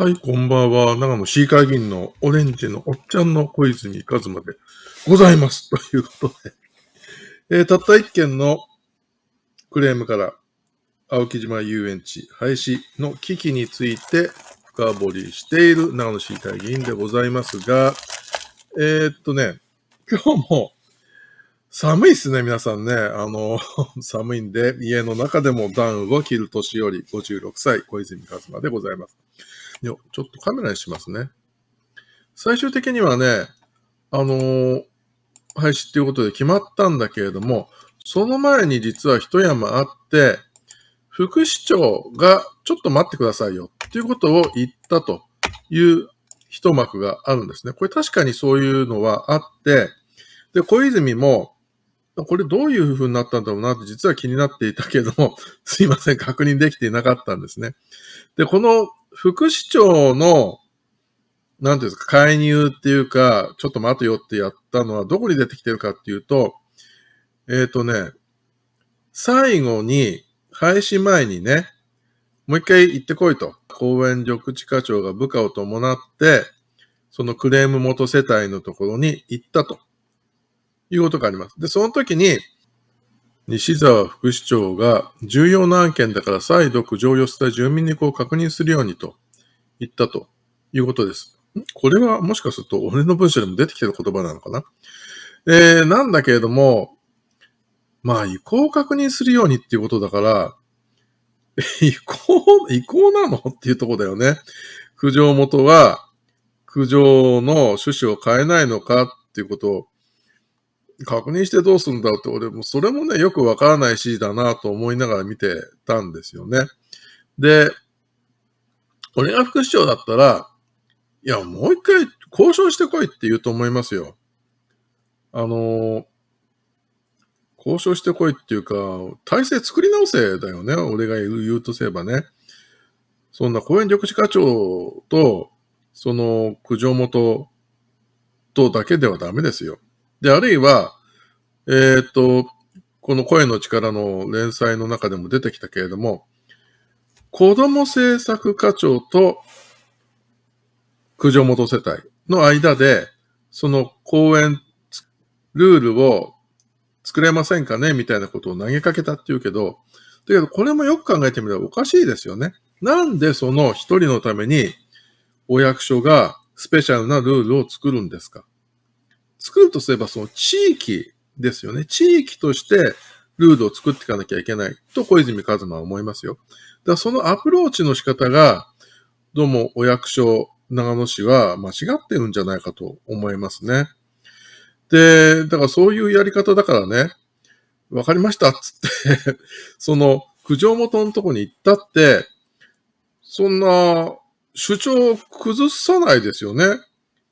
はい、こんばんは。長野市議会議員のオレンジのおっちゃんの小泉和馬でございます。ということで、えー、たった一件のクレームから、青木島遊園地廃止の危機について深掘りしている長野市議会議員でございますが、えー、っとね、今日も寒いっすね、皆さんね。あの、寒いんで、家の中でもダウンを着る年より56歳、小泉和馬でございます。よ、ちょっとカメラにしますね。最終的にはね、あのー、廃止っていうことで決まったんだけれども、その前に実は一山あって、副市長がちょっと待ってくださいよっていうことを言ったという一幕があるんですね。これ確かにそういうのはあって、で、小泉も、これどういう風になったんだろうなって実は気になっていたけども、すいません、確認できていなかったんですね。で、この副市長の、なんていうんですか、介入っていうか、ちょっと待てよってやったのは、どこに出てきてるかっていうと、えっ、ー、とね、最後に、廃止前にね、もう一回行ってこいと。公園緑地課長が部下を伴って、そのクレーム元世帯のところに行ったということがあります。で、その時に、西沢副市長が重要な案件だから再度苦情を寄せた住民にこう確認するようにと言ったということです。これはもしかすると俺の文章でも出てきてる言葉なのかな。えー、なんだけれども、まあ、意向を確認するようにっていうことだから、意向、意向なのっていうとこだよね。苦情元は、苦情の趣旨を変えないのかっていうこと確認してどうすんだって、俺もそれもね、よくわからない指示だなと思いながら見てたんですよね。で、俺が副市長だったら、いや、もう一回交渉してこいって言うと思いますよ。あの、交渉してこいっていうか、体制作り直せだよね。俺が言うとすればね。そんな公園緑地課長と、その、苦情元とだけではダメですよ。で、あるいは、えー、っと、この声の力の連載の中でも出てきたけれども、子ども政策課長と九条元世帯の間で、その公演ルールを作れませんかねみたいなことを投げかけたっていうけど、だけどこれもよく考えてみればおかしいですよね。なんでその一人のためにお役所がスペシャルなルールを作るんですか作るとすれば、その地域ですよね。地域としてルールを作っていかなきゃいけないと小泉一馬は思いますよ。だそのアプローチの仕方が、どうもお役所、長野市は間違ってるんじゃないかと思いますね。で、だからそういうやり方だからね、わかりましたっつって その苦情元のとこに行ったって、そんな主張を崩さないですよね。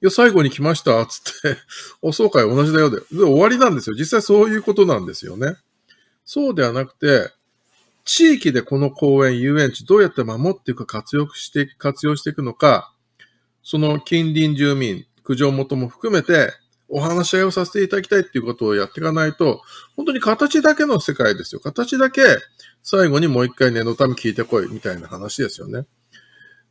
や、最後に来ました、つって、お総会同じだよで。で、終わりなんですよ。実際そういうことなんですよね。そうではなくて、地域でこの公園、遊園地、どうやって守っていくか、活用して活用していくのか、その近隣住民、苦情元も含めて、お話し合いをさせていただきたいっていうことをやっていかないと、本当に形だけの世界ですよ。形だけ、最後にもう一回念のため聞いてこい、みたいな話ですよね。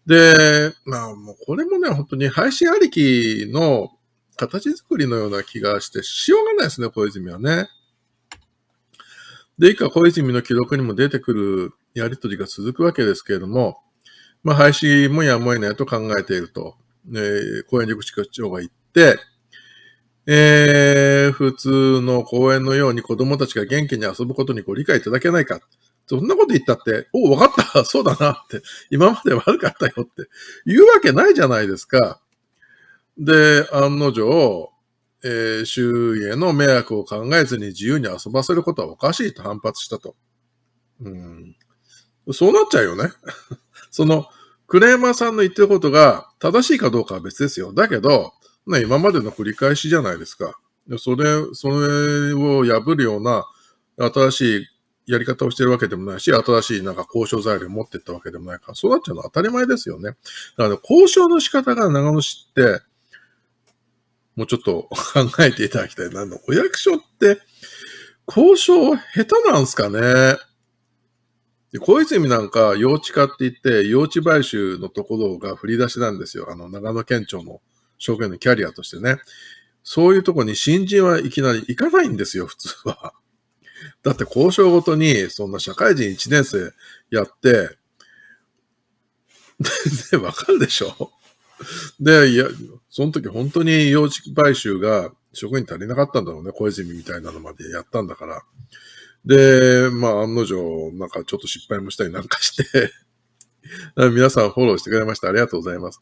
で、まあもうこれもね、本当に配信ありきの形作りのような気がして、しようがないですね、小泉はね。で、以下小泉の記録にも出てくるやりとりが続くわけですけれども、まあ、廃止もやむを得ないと考えていると、えー、公園緑地区長が言って、えー、普通の公園のように子供たちが元気に遊ぶことにご理解いただけないか。そんなこと言ったって、お分わかった、そうだなって、今まで悪かったよって言うわけないじゃないですか。で、案の定、えー、周囲への迷惑を考えずに自由に遊ばせることはおかしいと反発したと。うん。そうなっちゃうよね。その、クレーマーさんの言ってることが正しいかどうかは別ですよ。だけど、ね、今までの繰り返しじゃないですか。それ、それを破るような新しいやり方をしてるわけでもないし、新しいなんか交渉材料を持ってったわけでもないから、そうなっちゃうのは当たり前ですよね。だから交渉の仕方が長野市って、もうちょっと 考えていただきたいなの。お役所って、交渉下手なんすかねで小泉なんか、幼稚化って言って、用地買収のところが振り出しなんですよ。あの、長野県庁の証券のキャリアとしてね。そういうとこに新人はいきなり行かないんですよ、普通は。だって交渉ごとに、そんな社会人1年生やって、全 然わかるでしょで、いや、その時本当に幼児買収が職員足りなかったんだろうね。小泉みたいなのまでやったんだから。で、まあ案の定、なんかちょっと失敗もしたりなんかして 皆さんフォローしてくれました。ありがとうございます。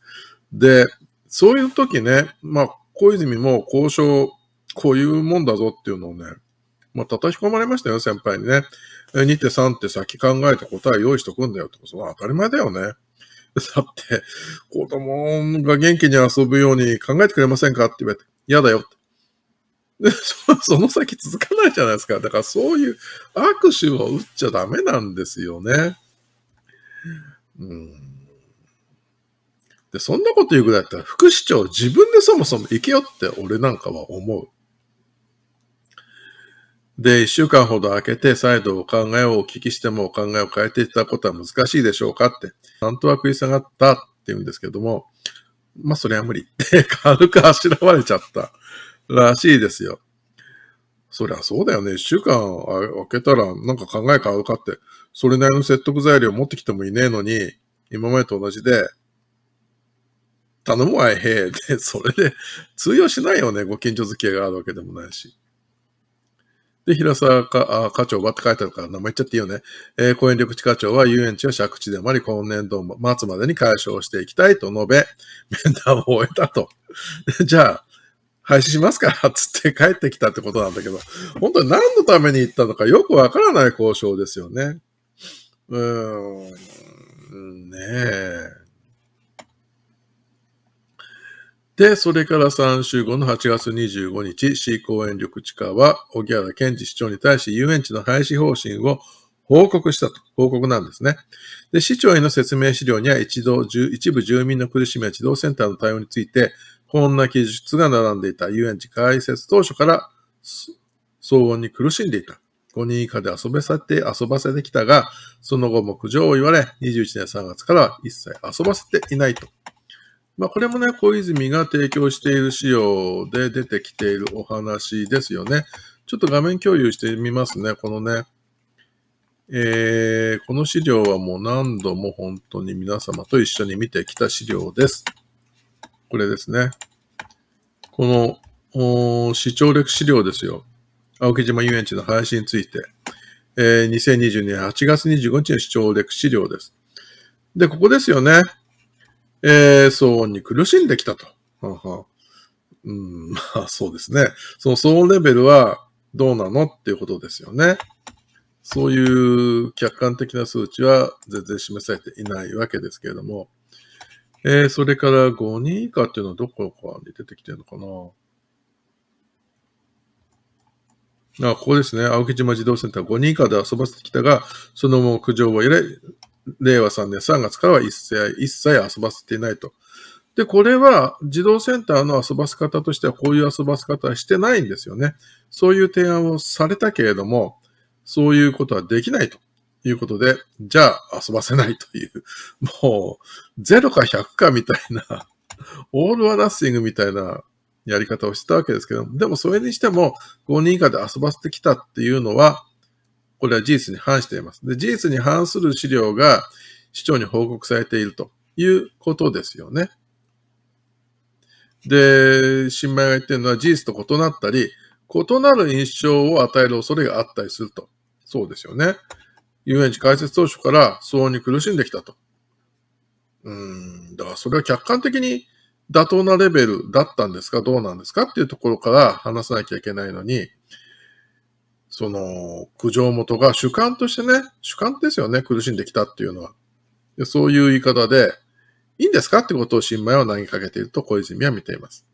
で、そういう時ね、まあ小泉も交渉、こういうもんだぞっていうのをね、まあ、叩き込まれましたよ、先輩にね。2手3手先考えて答え用意しとくんだよってことは当たり前だよね。だって、子供が元気に遊ぶように考えてくれませんかって言われて、嫌だよって。でそ、その先続かないじゃないですか。だからそういう握手を打っちゃダメなんですよね。うん。で、そんなこと言うぐらいだったら、副市長自分でそもそも行けよって俺なんかは思う。で、一週間ほど空けて、再度お考えをお聞きしてもお考えを変えていただくことは難しいでしょうかって、なんとは食い下がったって言うんですけども、まあ、それは無理っ軽くあしらわれちゃったらしいですよ。そりゃそうだよね。一週間空けたらなんか考え変わるかって、それなりの説得材料持ってきてもいねえのに、今までと同じで、頼むわいへえ。で、それで通用しないよね。ご近所付き合いがあるわけでもないし。で、平沢課課長はって書いてあるから、名前言っちゃっていいよね。えー、公園緑地課長は遊園地は借地でもあり、今年度末までに解消していきたいと述べ、面談を終えたと。じゃあ、廃止しますから、つって帰ってきたってことなんだけど、本当に何のために行ったのかよくわからない交渉ですよね。うーん、ねえ。で、それから3週後の8月25日、市公園緑地課は、木原健治市長に対し遊園地の廃止方針を報告したと、報告なんですね。で、市長への説明資料には一度、一部住民の苦しみや児童センターの対応について、こんな記述が並んでいた。遊園地開設当初から、騒音に苦しんでいた。5人以下で遊べさて、遊ばせてきたが、その後も苦情を言われ、21年3月からは一切遊ばせていないとまあ、これもね、小泉が提供している資料で出てきているお話ですよね。ちょっと画面共有してみますね。このね、えー、この資料はもう何度も本当に皆様と一緒に見てきた資料です。これですね。この、視聴歴資料ですよ。青木島遊園地の配信について。えー、2022年8月25日の視聴歴資料です。で、ここですよね。えー、騒音に苦しんできたと。ははうん、まあそうですね。その騒音レベルはどうなのっていうことですよね。そういう客観的な数値は全然示されていないわけですけれども。えー、それから5人以下っていうのはどこかに出てきてるのかなあ、ここですね。青木島児童センター5人以下で遊ばせてきたが、その後苦情を得れ、令和3年3月からは一切、一切遊ばせていないと。で、これは児童センターの遊ばす方としてはこういう遊ばす方はしてないんですよね。そういう提案をされたけれども、そういうことはできないということで、じゃあ遊ばせないという、もう0か100かみたいな、オールはナッシングみたいなやり方をしたわけですけど、でもそれにしても5人以下で遊ばせてきたっていうのは、これは事実に反しています。で、事実に反する資料が市長に報告されているということですよね。で、新米が言ってるのは事実と異なったり、異なる印象を与える恐れがあったりすると。そうですよね。遊園地開設当初から騒音に苦しんできたと。うん、だからそれは客観的に妥当なレベルだったんですかどうなんですかっていうところから話さなきゃいけないのに、その、苦情元が主観としてね、主観ですよね、苦しんできたっていうのは。でそういう言い方で、いいんですかってことを新米は投げかけていると小泉は見ています。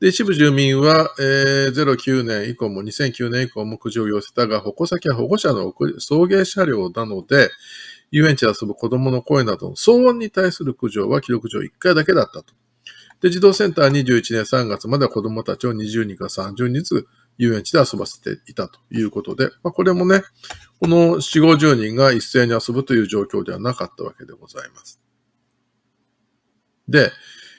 で、一部住民は、えー、09年以降も2009年以降も苦情を寄せたが、矛先は保護者の送迎車両なので、遊園地で遊ぶ子供の声などの騒音に対する苦情は記録上1回だけだったと。で、児童センター21年3月までは子供たちを20人から30人ずつ遊園地で遊ばせていたということで、まあ、これもね、この4、50人が一斉に遊ぶという状況ではなかったわけでございます。で、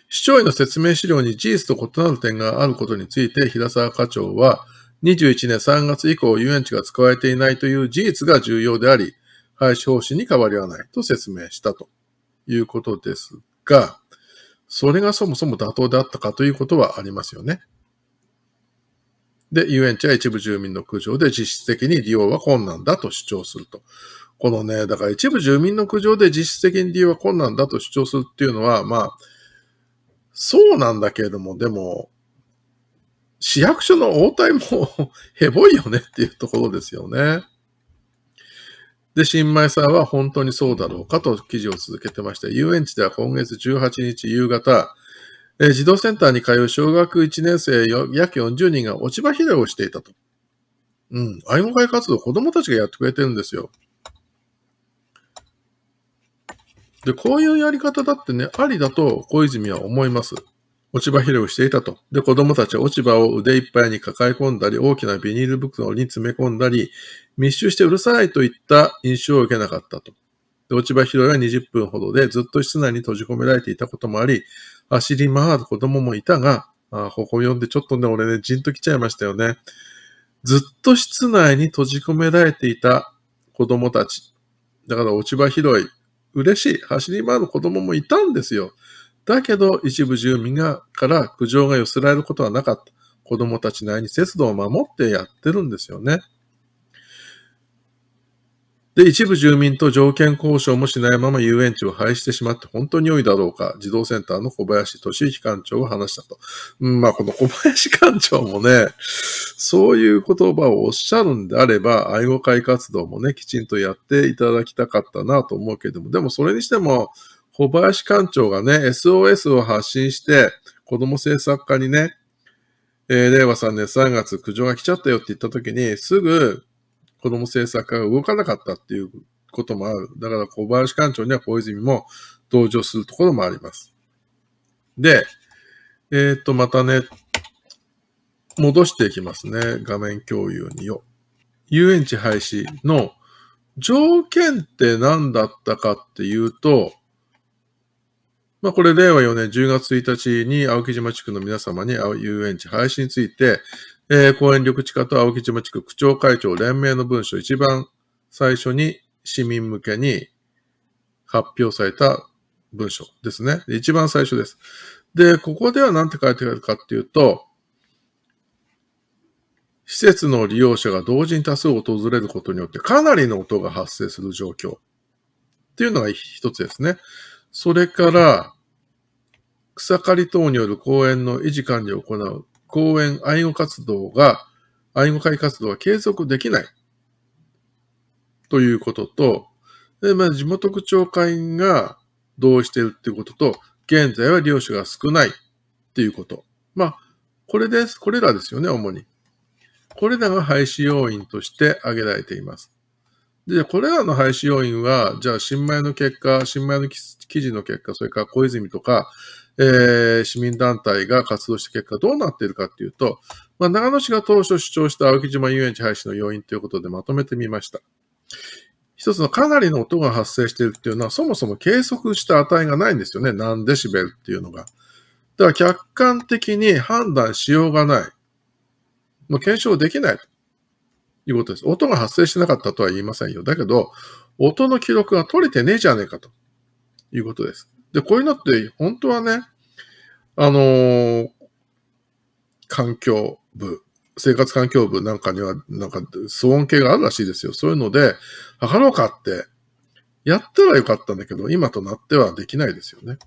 市長への説明資料に事実と異なる点があることについて、平沢課長は、21年3月以降遊園地が使われていないという事実が重要であり、廃止方針に変わりはないと説明したということですが、それがそもそも妥当であったかということはありますよね。で、遊園地は一部住民の苦情で実質的に利用は困難だと主張すると。このね、だから一部住民の苦情で実質的に利用は困難だと主張するっていうのは、まあ、そうなんだけれども、でも、市役所の応対も ヘボいよねっていうところですよね。で、新米さんは本当にそうだろうかと記事を続けてました。遊園地では今月18日夕方、児童センターに通う小学1年生約40人が落ち葉拾いをしていたと。うん。愛護会活動、子供たちがやってくれてるんですよ。で、こういうやり方だってね、ありだと小泉は思います。落ち葉拾いをしていたと。で、子供たちは落ち葉を腕いっぱいに抱え込んだり、大きなビニール袋に詰め込んだり、密集してうるさいといった印象を受けなかったと。で、落ち葉拾いは20分ほどでずっと室内に閉じ込められていたこともあり、走り回る子供もいたが、あここ読んでちょっとね、俺ね、じんと来ちゃいましたよね。ずっと室内に閉じ込められていた子供たち。だから落ち葉広い。嬉しい。走り回る子供もいたんですよ。だけど、一部住民が、から苦情が寄せられることはなかった。子供たち内に節度を守ってやってるんですよね。で、一部住民と条件交渉もしないまま遊園地を廃止してしまって本当に良いだろうか、児童センターの小林俊之館長が話したと。うん、まあ、この小林館長もね、そういう言葉をおっしゃるんであれば、愛護会活動もね、きちんとやっていただきたかったなと思うけれども、でもそれにしても、小林館長がね、SOS を発信して、子供政策課にね、えー、令和3年3月苦情が来ちゃったよって言った時に、すぐ子ども政策課が動かなかったっていうこともある。だから小林館長には小泉も同情するところもあります。で、えっ、ー、と、またね、戻していきますね。画面共有によ。遊園地廃止の条件って何だったかっていうと、まあ、これ令和4年10月1日に青木島地区の皆様に遊園地廃止についてえー、公園緑地下と青木島地区区長会長連名の文書一番最初に市民向けに発表された文書ですね。一番最初です。で、ここでは何て書いてあるかっていうと、施設の利用者が同時に多数訪れることによってかなりの音が発生する状況っていうのが一つですね。それから、草刈り等による公園の維持管理を行う講演、愛護活動が、愛護会活動は継続できないということと、でまあ、地元区長会員が同意しているっていうことと、現在は利用者が少ないっていうこと。まあ、これです。これらですよね、主に。これらが廃止要因として挙げられています。で、これらの廃止要因は、じゃあ、新米の結果、新米の記事の結果、それから小泉とか、えー、市民団体が活動した結果、どうなっているかっていうと、まあ、長野市が当初主張した青木島遊園地廃止の要因ということでまとめてみました。一つのかなりの音が発生しているっていうのは、そもそも計測した値がないんですよね。何デシベルっていうのが。だから客観的に判断しようがない。もう検証できない。いうことです。音が発生してなかったとは言いませんよ。だけど、音の記録が取れてねえじゃねえかということです。で、こういうのって本当はね、あのー、環境部、生活環境部なんかには、なんか騒音計があるらしいですよ。そういうので、測ろうかって、やったらよかったんだけど、今となってはできないですよね。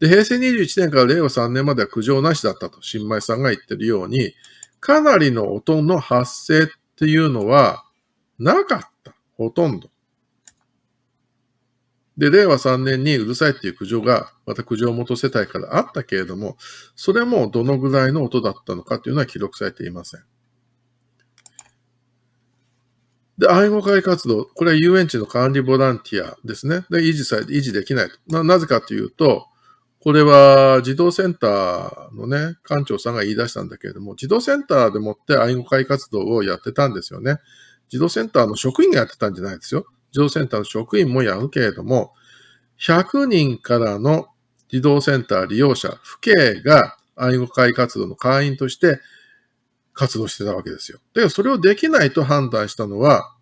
で、平成21年から令和3年までは苦情なしだったと、新米さんが言ってるように、かなりの音の発生っっていうのはなかった。ほとんど。で、令和3年にうるさいっていう苦情が、また苦情元世帯からあったけれども、それもどのぐらいの音だったのかというのは記録されていません。で、愛護会活動、これは遊園地の管理ボランティアですね。で、維持され、維持できないな。なぜかというと、これは児童センターのね、館長さんが言い出したんだけれども、児童センターでもって愛護会活動をやってたんですよね。児童センターの職員がやってたんじゃないですよ。児童センターの職員もやるけれども、100人からの児童センター利用者、府警が愛護会活動の会員として活動してたわけですよ。だけどそれをできないと判断したのは、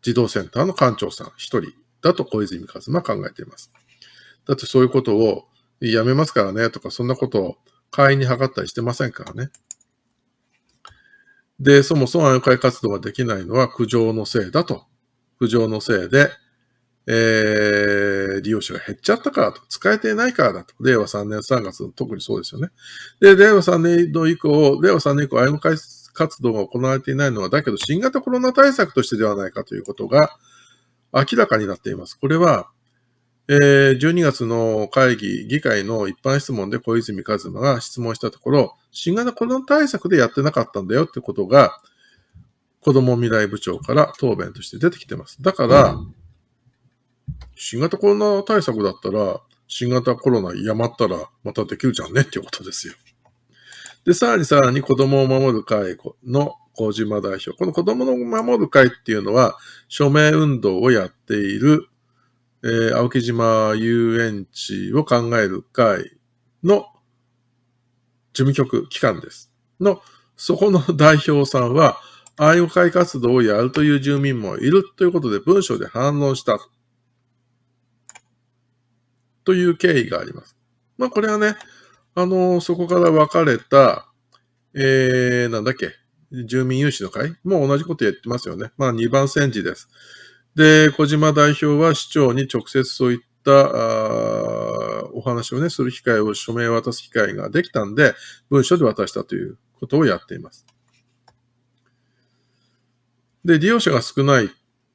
児童センターの館長さん一人だと小泉一馬考えています。だってそういうことをやめますからねとか、そんなことを会員に測ったりしてませんからね。で、そもそも安会活動ができないのは苦情のせいだと。苦情のせいで、えー、利用者が減っちゃったからと。使えていないからだと。令和3年3月の特にそうですよね。で、令和3年度以降、令和3年以降、安会活動が行われていないのは、だけど新型コロナ対策としてではないかということが明らかになっています。これは、えー、12月の会議、議会の一般質問で小泉一馬が質問したところ、新型コロナ対策でやってなかったんだよってことが、子ども未来部長から答弁として出てきてます。だから、新型コロナ対策だったら、新型コロナやまったらまたできるじゃんねっていうことですよ。で、さらにさらに子供を守る会の小島代表。この子供を守る会っていうのは、署名運動をやっているえー、青木島遊園地を考える会の事務局機関です。の、そこの代表さんは、愛護会活動をやるという住民もいるということで文章で反論した。という経緯があります。まあこれはね、あのそこから分かれた、えー、なんだっけ、住民有志の会も同じことやってますよね。まあ2番戦時です。で、小島代表は市長に直接そういったあお話をね、する機会を署名を渡す機会ができたんで、文書で渡したということをやっています。で、利用者が少ないっ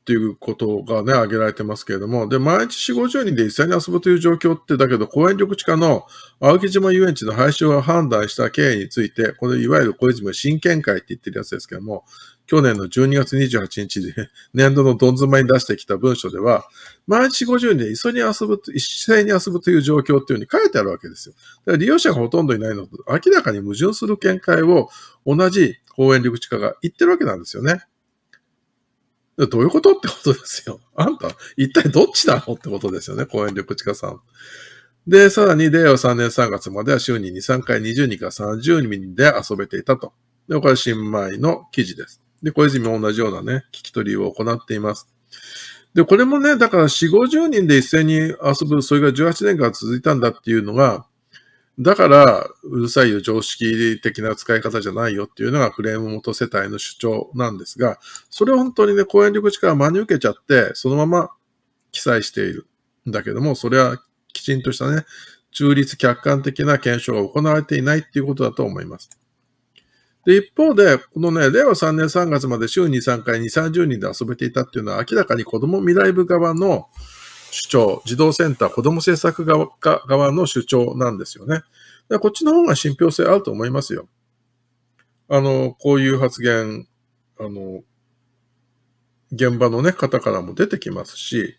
ていうことがね、挙げられてますけれども、で、毎日4、50人で実際に遊ぶという状況って、だけど、公園緑地化の青木島遊園地の廃止を判断した経緯について、このいわゆる小泉新権会って言ってるやつですけども、去年の12月28日で 年度のどん詰まりに出してきた文書では、毎日50人で一緒に遊ぶ、一斉に遊ぶという状況っていうふうに書いてあるわけですよ。だから利用者がほとんどいないのと明らかに矛盾する見解を同じ公園緑地課が言ってるわけなんですよね。どういうことってことですよ。あんた、一体どっちなのってことですよね、公園緑地課さん。で、さらに令和3年3月までは週に2、3回20人か30人で遊べていたと。で、これ新米の記事です。で、小泉も同じようなね、聞き取りを行っています。で、これもね、だから4、50人で一斉に遊ぶ、それが18年間続いたんだっていうのが、だから、うるさいよ、常識的な使い方じゃないよっていうのがクレーム元世帯の主張なんですが、それを本当にね、公園力地から真に受けちゃって、そのまま記載しているんだけども、それはきちんとしたね、中立客観的な検証が行われていないっていうことだと思います。で、一方で、このね、令和3年3月まで週に3回2、30人で遊べていたっていうのは明らかに子供未来部側の主張、児童センター、子供政策側側の主張なんですよね。こっちの方が信憑性あると思いますよ。あの、こういう発言、あの、現場のね、方からも出てきますし、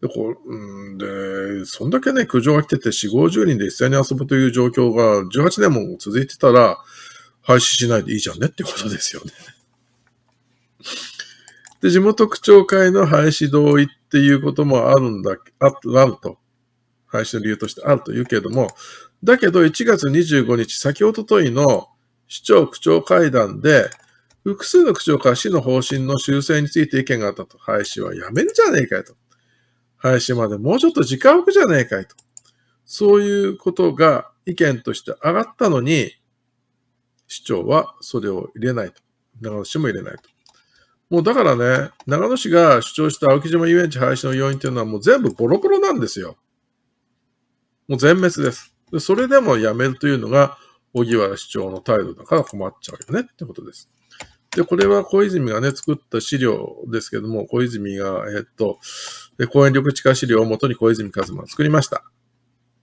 で、こうんで、そんだけね、苦情が来てて、4、50人で一斉に遊ぶという状況が18年も続いてたら、廃止しないでいいじゃんねってことですよね。で、地元区長会の廃止同意っていうこともあるんだ、ああると。廃止の理由としてあるというけれども、だけど1月25日、先おとといの市長区長会談で、複数の区長から市の方針の修正について意見があったと。廃止はやめるじゃねえかいと。廃止までもうちょっと時間を置くじゃねえかいと。そういうことが意見として上がったのに、市長はそれを入れないと。長野市も入れないと。もうだからね、長野市が主張した青木島遊園地廃止の要因というのはもう全部ボロボロなんですよ。もう全滅です。それでもやめるというのが、荻原市長の態度だから困っちゃうよねってことです。で、これは小泉がね、作った資料ですけども、小泉が、えっと、公園緑地化資料をもとに小泉一馬が作りました。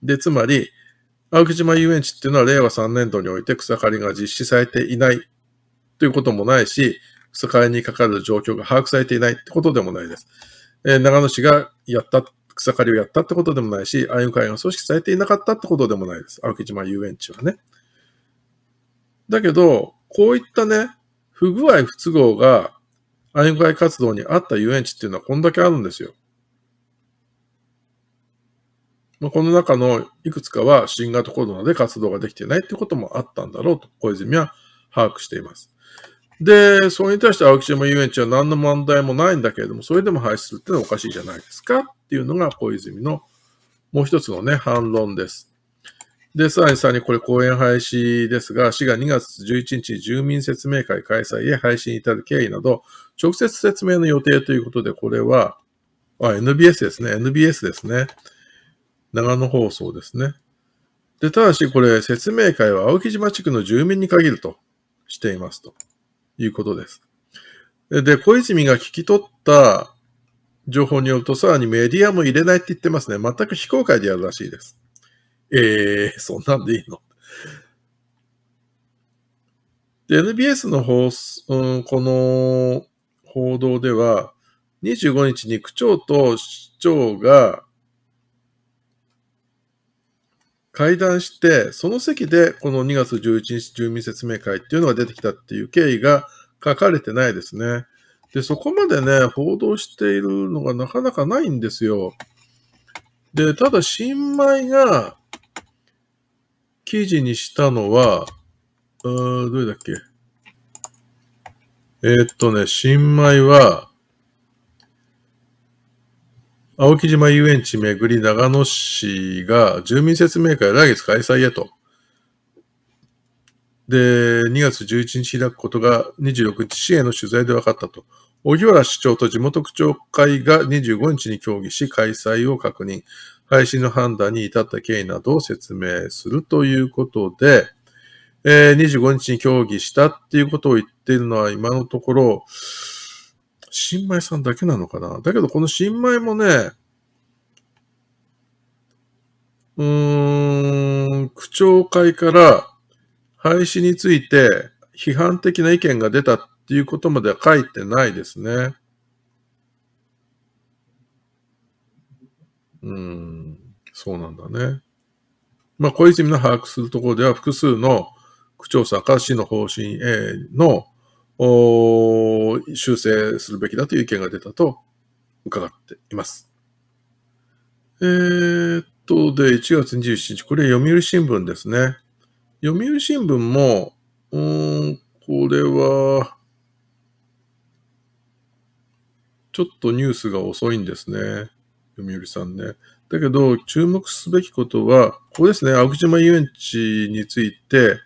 で、つまり、青木島遊園地っていうのは令和3年度において草刈りが実施されていないということもないし、草刈りにかかる状況が把握されていないってことでもないです。えー、長野市がやった、草刈りをやったってことでもないし、歩会が組織されていなかったってことでもないです。青木島遊園地はね。だけど、こういったね、不具合、不都合が、愛護会活動にあった遊園地っていうのはこんだけあるんですよ。まあ、この中のいくつかは新型コロナで活動ができていないということもあったんだろうと小泉は把握しています。で、それに対して青木島遊園地は何の問題もないんだけれども、それでも廃止するってのはおかしいじゃないですかっていうのが小泉のもう一つのね、反論です。で、さらにさらにこれ公園廃止ですが、市が2月11日に住民説明会開催へ廃止に至る経緯など、直接説明の予定ということで、これは、あ、NBS ですね、NBS ですね。長野放送ですね。で、ただしこれ、説明会は青木島地区の住民に限るとしていますということです。で、小泉が聞き取った情報によると、さらにメディアも入れないって言ってますね。全く非公開でやるらしいです。えー、そんなんでいいので、NBS の放送、うん、この報道では、25日に区長と市長が会談して、その席でこの2月11日住民説明会っていうのが出てきたっていう経緯が書かれてないですね。で、そこまでね、報道しているのがなかなかないんですよ。で、ただ新米が記事にしたのは、うーどれだっけえー、っとね、新米は、青木島遊園地巡り長野市が住民説明会を来月開催へと。で、2月11日開くことが26日市への取材で分かったと。荻原市長と地元区長会が25日に協議し開催を確認。廃止の判断に至った経緯などを説明するということで、えー、25日に協議したっていうことを言っているのは今のところ、新米さんだけなのかなだけどこの新米もね、うーん、区長会から廃止について批判的な意見が出たっていうことまでは書いてないですね。うん、そうなんだね。まあ、小泉の把握するところでは複数の区長さんから市の方針への修正するべきだという意見が出たと伺っています。えー、っと、で、1月27日、これ読売新聞ですね。読売新聞も、うん、これは、ちょっとニュースが遅いんですね。読売さんね。だけど、注目すべきことは、ここですね、青木島遊園地について、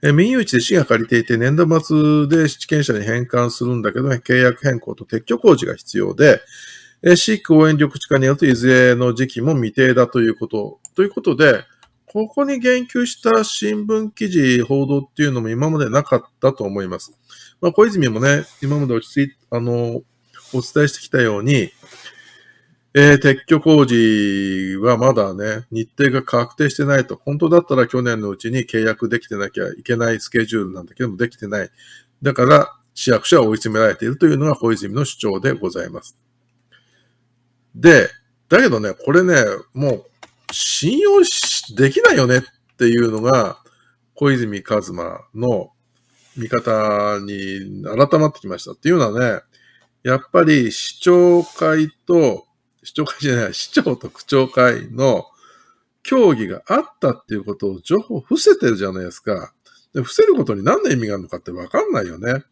え民有地で市が借りていて、年度末で地権者に返還するんだけど、契約変更と撤去工事が必要で、え市公園緑地化によると、いずれの時期も未定だということ。ということで、ここに言及した新聞記事、報道っていうのも今までなかったと思います。まあ、小泉もね、今まで落ち着い、あの、お伝えしてきたように、えー、撤去工事はまだね、日程が確定してないと、本当だったら去年のうちに契約できてなきゃいけないスケジュールなんだけども、できてない。だから、市役所は追い詰められているというのが小泉の主張でございます。で、だけどね、これね、もう信用しできないよねっていうのが、小泉一馬の見方に改まってきました。っていうのはね、やっぱり市長会と市長会じゃない、市長と区長会の協議があったっていうことを情報伏せてるじゃないですか。で、伏せることに何の意味があるのかってわかんないよね。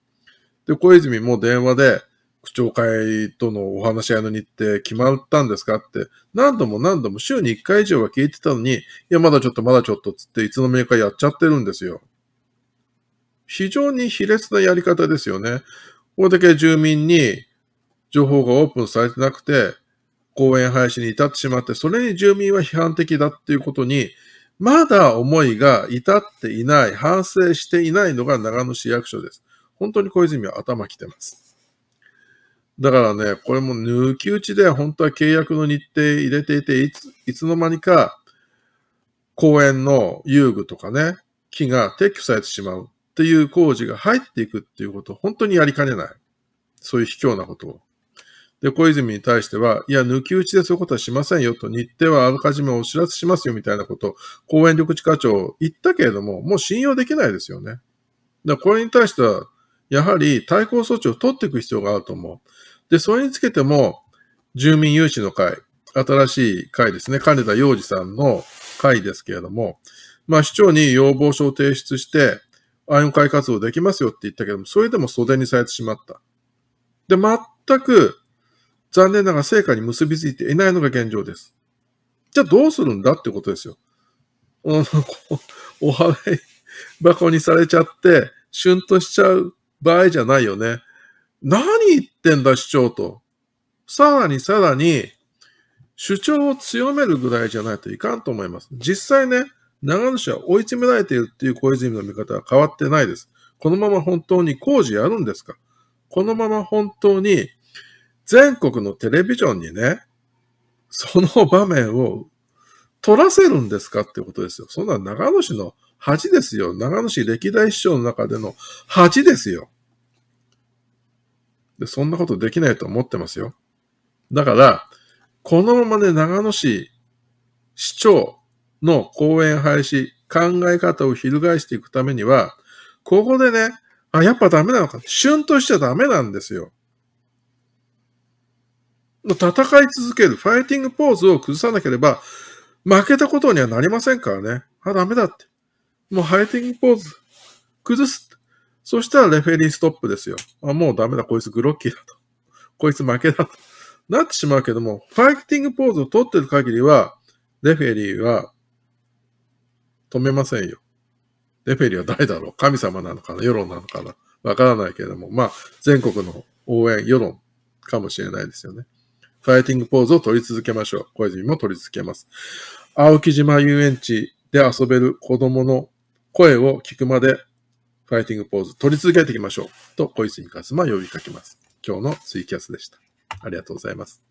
で、小泉も電話で、区長会とのお話し合いの日程決まったんですかって、何度も何度も週に1回以上は聞いてたのに、いや、まだちょっとまだちょっとつって、いつの間にかやっちゃってるんですよ。非常に卑劣なやり方ですよね。これだけ住民に情報がオープンされてなくて、公園廃止に至ってしまって、それに住民は批判的だっていうことに、まだ思いが至っていない、反省していないのが長野市役所です。本当に小泉は頭きてます。だからね、これも抜き打ちで本当は契約の日程入れていて、いつ、いつの間にか公園の遊具とかね、木が撤去されてしまうっていう工事が入っていくっていうこと、本当にやりかねない。そういう卑怯なことを。で、小泉に対しては、いや、抜き打ちでそういうことはしませんよと、日程はあらかじめお知らせしますよみたいなこと公園緑地課長言ったけれども、もう信用できないですよね。だこれに対しては、やはり対抗措置を取っていく必要があると思う。で、それにつけても、住民有志の会、新しい会ですね、金田洋二さんの会ですけれども、まあ、市長に要望書を提出して、アイオ会活動できますよって言ったけども、それでも袖にされてしまった。で、全く残念ながら成果に結びついていないのが現状です。じゃあどうするんだってことですよ。お払 い箱にされちゃって、シュンとしちゃう場合じゃないよね。何言ってんだ、主張と。さらにさらに、主張を強めるぐらいじゃないといかんと思います。実際ね、長野市は追い詰められているっていう小泉の見方は変わってないです。このまま本当に工事やるんですかこのまま本当に全国のテレビジョンにね、その場面を撮らせるんですかってことですよ。そんな長野市の恥ですよ。長野市歴代市長の中での恥ですよ。で、そんなことできないと思ってますよ。だから、このままね、長野市市長の講演廃止、考え方を翻していくためには、ここでね、あ、やっぱダメなのか、旬としちゃダメなんですよ。戦い続ける、ファイティングポーズを崩さなければ、負けたことにはなりませんからね。あ、ダメだって。もうファイティングポーズ、崩す。そしたらレフェリーストップですよ。あ、もうダメだ、こいつグロッキーだと。こいつ負けだと。なってしまうけども、ファイティングポーズを取ってる限りは、レフェリーは止めませんよ。レフェリーは誰だろう神様なのかな世論なのかなわからないけれども、まあ、全国の応援、世論かもしれないですよね。ファイティングポーズを取り続けましょう。小泉も取り続けます。青木島遊園地で遊べる子供の声を聞くまでファイティングポーズ取り続けていきましょう。と、小泉勝間呼びかけます。今日のツイキャスでした。ありがとうございます。